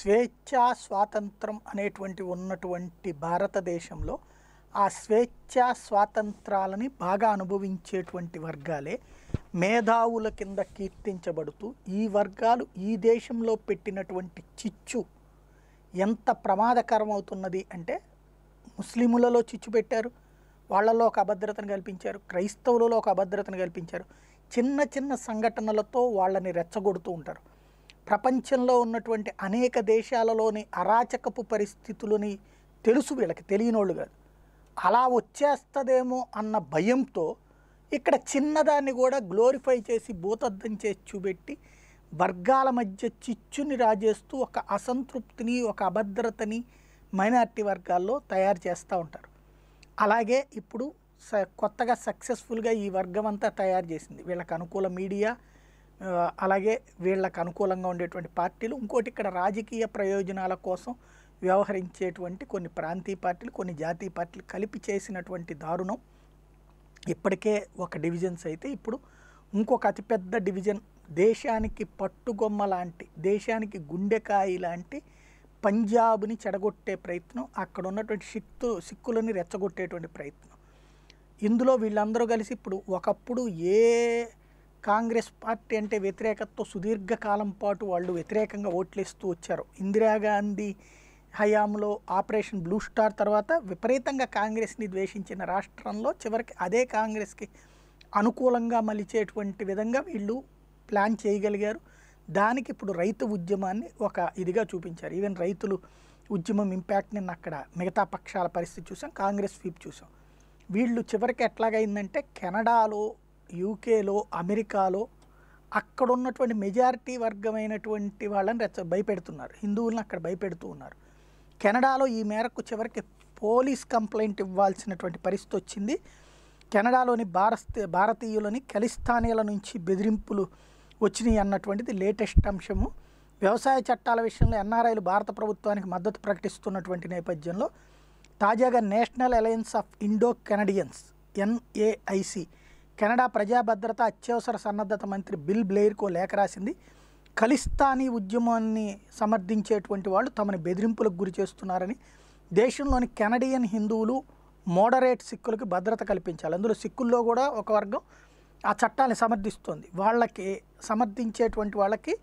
స్వేచ్ఛా స్వాతంత్రం అనేటువంటి ఉన్నటువంటి భారతదేశంలో ఆ స్వేచ్ఛా స్వాతంత్రాలని బాగా అనుభవించేటువంటి వర్గాలే మేధావుల కింద కీర్తించబడుతూ ఈ వర్గాలు ఈ దేశంలో పెట్టినటువంటి చిచ్చు ఎంత ప్రమాదకరం అవుతున్నది అంటే ముస్లిములలో చిచ్చు పెట్టారు వాళ్ళలో ఒక అభద్రతను కల్పించారు క్రైస్తవులలో ఒక అభద్రతను కల్పించారు చిన్న చిన్న సంఘటనలతో వాళ్ళని రెచ్చగొడుతూ ఉంటారు ప్రపంచంలో ఉన్నటువంటి అనేక దేశాలలోని అరాచకపు పరిస్థితులని తెలుసు వీళ్ళకి తెలియనోళ్ళు కాదు అలా వచ్చేస్తుందేమో అన్న భయంతో ఇక్కడ చిన్నదాన్ని కూడా గ్లోరిఫై చేసి భూతద్ధం చేసి చూపెట్టి వర్గాల మధ్య చిచ్చుని రాజేస్తూ ఒక అసంతృప్తిని ఒక అభద్రతని మైనార్టీ వర్గాల్లో తయారు చేస్తూ ఉంటారు అలాగే ఇప్పుడు స కొత్తగా సక్సెస్ఫుల్గా ఈ వర్గం అంతా తయారు చేసింది వీళ్ళకి అనుకూల మీడియా అలాగే వీళ్ళకు అనుకూలంగా ఉండేటువంటి పార్టీలు ఇంకోటి ఇక్కడ రాజకీయ ప్రయోజనాల కోసం వ్యవహరించేటువంటి కొన్ని ప్రాంతీయ పార్టీలు కొన్ని జాతీయ పార్టీలు కలిపి చేసినటువంటి దారుణం ఇప్పటికే ఒక డివిజన్స్ అయితే ఇప్పుడు ఇంకొక అతిపెద్ద డివిజన్ దేశానికి పట్టుగొమ్మ లాంటి దేశానికి గుండెకాయ లాంటి పంజాబ్ని చెడగొట్టే ప్రయత్నం అక్కడ ఉన్నటువంటి సిక్తు సిక్కులని రెచ్చగొట్టేటువంటి ప్రయత్నం ఇందులో వీళ్ళందరూ కలిసి ఇప్పుడు ఒకప్పుడు ఏ కాంగ్రెస్ పార్టీ అంటే వ్యతిరేకతతో సుదీర్ఘకాలం పాటు వాళ్ళు వ్యతిరేకంగా ఓట్లేస్తూ వచ్చారు ఇందిరాగాంధీ హయాంలో ఆపరేషన్ బ్లూ స్టార్ తర్వాత విపరీతంగా కాంగ్రెస్ని ద్వేషించిన రాష్ట్రంలో చివరికి అదే కాంగ్రెస్కి అనుకూలంగా మలిచేటువంటి విధంగా వీళ్ళు ప్లాన్ చేయగలిగారు దానికి ఇప్పుడు రైతు ఉద్యమాన్ని ఒక ఇదిగా చూపించారు ఈవెన్ రైతులు ఉద్యమం ఇంపాక్ట్ నిన్న అక్కడ మిగతా పక్షాల పరిస్థితి చూసాం కాంగ్రెస్ స్వీప్ చూసాం వీళ్ళు చివరికి ఎట్లాగైందంటే కెనడాలో యూకేలో అమెరికాలో అక్కడ ఉన్నటువంటి మెజారిటీ వర్గమైనటువంటి వాళ్ళని రెచ్చ భయపెడుతున్నారు హిందువులను అక్కడ భయపెడుతూ ఉన్నారు కెనడాలో ఈ మేరకు చివరికి పోలీస్ కంప్లైంట్ ఇవ్వాల్సినటువంటి పరిస్థితి వచ్చింది కెనడాలోని భారత భారతీయులని ఖలిస్తానీల నుంచి బెదిరింపులు వచ్చినాయి అన్నటువంటిది లేటెస్ట్ అంశము వ్యవసాయ చట్టాల విషయంలో ఎన్ఆర్ఐలు భారత ప్రభుత్వానికి మద్దతు ప్రకటిస్తున్నటువంటి నేపథ్యంలో తాజాగా national alliance of Indo Canadians NAIC Canada ప్రజాభద్రత అత్యవసర సన్నద్ధత మంత్రి బిల్ బ్లెయిర్కో లేఖ రాసింది ఖలిస్తానీ ఉద్యమాన్ని సమర్థించేటువంటి వాళ్ళు తమని బెదిరింపులకు గురి చేస్తున్నారని దేశంలోని కెనడియన్ హిందువులు మోడరేట్ సిక్కులకి భద్రత కల్పించాలి అందులో సిక్కుల్లో కూడా ఒక వర్గం ఆ చట్టాన్ని సమర్థిస్తుంది వాళ్ళకి సమర్థించేటువంటి వాళ్ళకి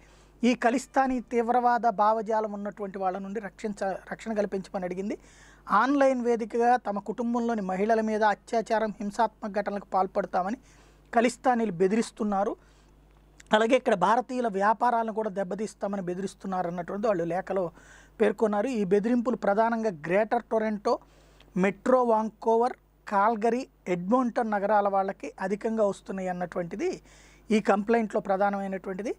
ఈ ఖలిస్తానీ తీవ్రవాద భావజాలం ఉన్నటువంటి వాళ్ళ నుండి రక్షించ రక్షణ కల్పించమని అడిగింది ఆన్లైన్ వేదికగా తమ కుటుంబంలోని మహిళల మీద అత్యాచారం హింసాత్మక ఘటనలకు పాల్పడతామని ఖలిస్తానీలు బెదిరిస్తున్నారు అలాగే ఇక్కడ భారతీయుల వ్యాపారాలను కూడా దెబ్బతీస్తామని బెదిరిస్తున్నారు అన్నటువంటి వాళ్ళు లేఖలో పేర్కొన్నారు ఈ బెదిరింపులు ప్రధానంగా Greater Toronto Metro Vancouver Calgary Edmonton నగరాల వాళ్ళకి అధికంగా వస్తున్నాయి అన్నటువంటిది ఈ కంప్లైంట్లో ప్రధానమైనటువంటిది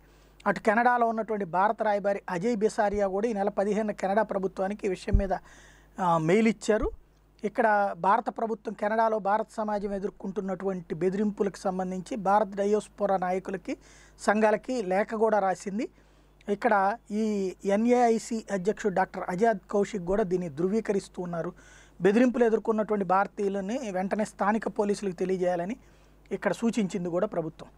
అటు కెనడాలో ఉన్నటువంటి భారత రాయబారి అజయ్ బిసారియా కూడా ఈ నెల పదిహేను కెనడా ప్రభుత్వానికి ఈ విషయం మీద మెయిల్ ఇచ్చారు ఇక్కడ భారత ప్రభుత్వం కెనడాలో భారత సమాజం ఎదుర్కొంటున్నటువంటి బెదిరింపులకు సంబంధించి భారత డయోస్పోరా నాయకులకి సంఘాలకి లేఖ కూడా రాసింది ఇక్కడ ఈ ఎన్ఏఐసి అధ్యక్షుడు డాక్టర్ అజాద్ కౌశిక్ కూడా దీన్ని ధృవీకరిస్తూ ఉన్నారు బెదిరింపులు ఎదుర్కొన్నటువంటి భారతీయులని వెంటనే స్థానిక పోలీసులకు తెలియజేయాలని ఇక్కడ సూచించింది కూడా ప్రభుత్వం